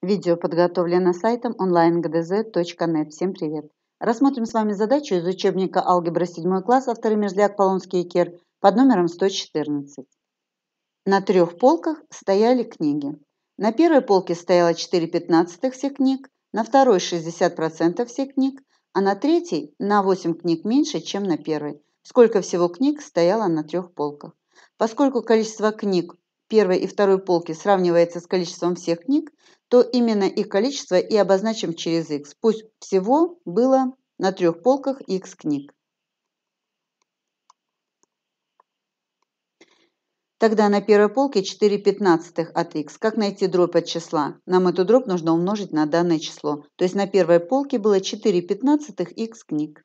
Видео подготовлено сайтом onlinegdz.net. Всем привет! Рассмотрим с вами задачу из учебника «Алгебра 7 класс» авторы Мерзляк, Полонский и Кер под номером 114. На трех полках стояли книги. На первой полке стояло 4 пятнадцатых всех книг, на второй 60% всех книг, а на третьей на 8 книг меньше, чем на первой. Сколько всего книг стояло на трех полках? Поскольку количество книг первой и второй полки сравнивается с количеством всех книг, то именно их количество и обозначим через x. Пусть всего было на трех полках x книг. Тогда на первой полке 4 пятнадцатых от x. Как найти дробь от числа? Нам эту дробь нужно умножить на данное число. То есть на первой полке было 4 пятнадцатых x книг.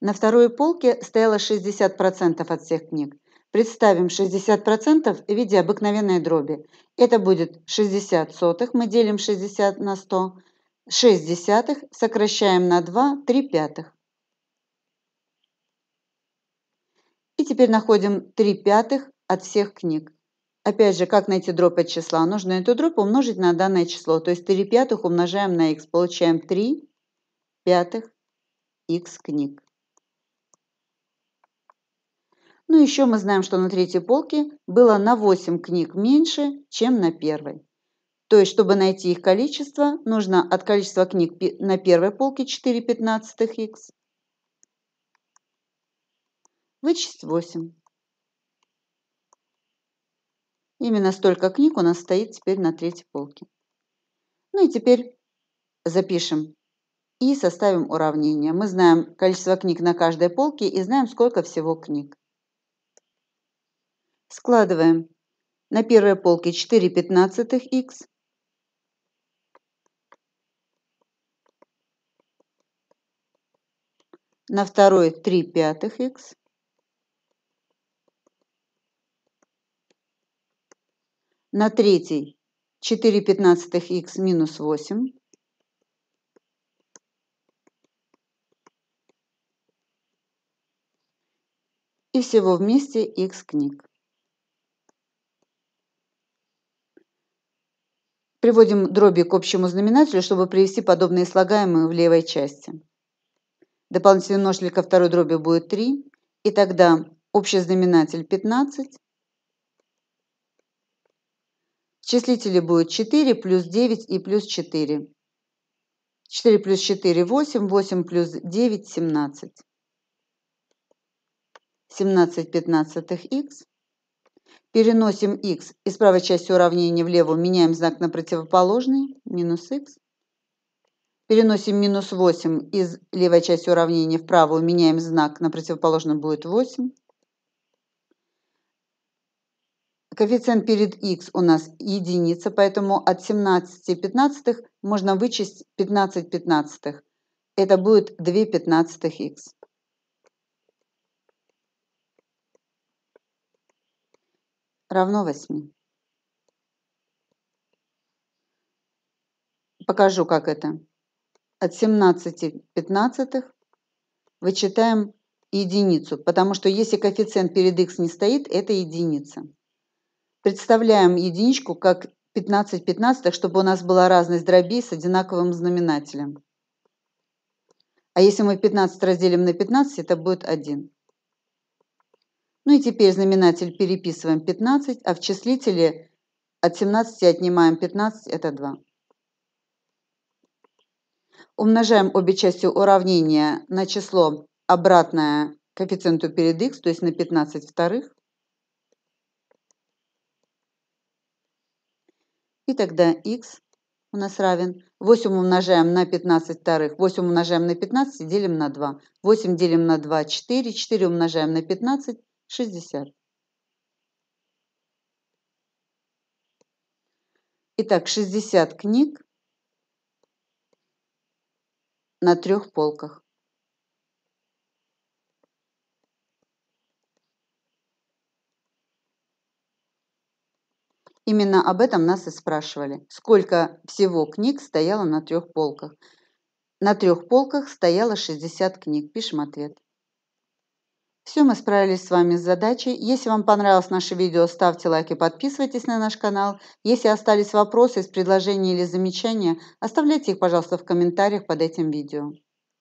На второй полке стояло 60% от всех книг. Представим 60% в виде обыкновенной дроби. Это будет 60 сотых, мы делим 60 на 100, 6 десятых сокращаем на 2, 3 пятых. И теперь находим 3 пятых от всех книг. Опять же, как найти дробь от числа? Нужно эту дробь умножить на данное число. То есть 3 пятых умножаем на х, получаем 3 пятых х книг. Ну, еще мы знаем, что на третьей полке было на 8 книг меньше, чем на первой. То есть, чтобы найти их количество, нужно от количества книг на первой полке 4 пятнадцатых х вычесть 8. Именно столько книг у нас стоит теперь на третьей полке. Ну и теперь запишем и составим уравнение. Мы знаем количество книг на каждой полке и знаем, сколько всего книг. Складываем. На первой полке 4 пятнадцатых х. На второй 3 пятых х. На третьей 4 пятнадцатых х минус 8. И всего вместе x книг. Приводим дроби к общему знаменателю, чтобы привести подобные слагаемые в левой части. Дополнительный множитель ко второй дроби будет 3, и тогда общий знаменатель 15. числители будут будет 4 плюс 9 и плюс 4. 4 плюс 4 – 8, 8 плюс 9 – 17. 17 пятнадцатых х Переносим x из правой части уравнения в левую, меняем знак на противоположный, минус x. Переносим минус 8 из левой части уравнения в правую, меняем знак на противоположный, будет 8. Коэффициент перед x у нас единица, поэтому от 17 пятнадцатых можно вычесть 15 пятнадцатых. Это будет 2 пятнадцатых x. равно 8. Покажу, как это. От 17 пятнадцатых вычитаем единицу, потому что если коэффициент перед x не стоит, это единица. Представляем единичку как 15 пятнадцатых, чтобы у нас была разность дробей с одинаковым знаменателем. А если мы 15 разделим на 15, это будет 1. Ну и теперь знаменатель переписываем 15, а в числителе от 17 отнимаем 15, это 2. Умножаем обе части уравнения на число обратное коэффициенту перед х, то есть на 15 вторых. И тогда х у нас равен 8 умножаем на 15 вторых, 8 умножаем на 15 делим на 2. 8 делим на 2 – 4, 4 умножаем на 15 60. Итак, 60 книг на трех полках. Именно об этом нас и спрашивали. Сколько всего книг стояло на трех полках? На трех полках стояло 60 книг. Пишем ответ. Все, мы справились с вами с задачей. Если вам понравилось наше видео, ставьте лайк и подписывайтесь на наш канал. Если остались вопросы предложения или замечания, оставляйте их, пожалуйста, в комментариях под этим видео.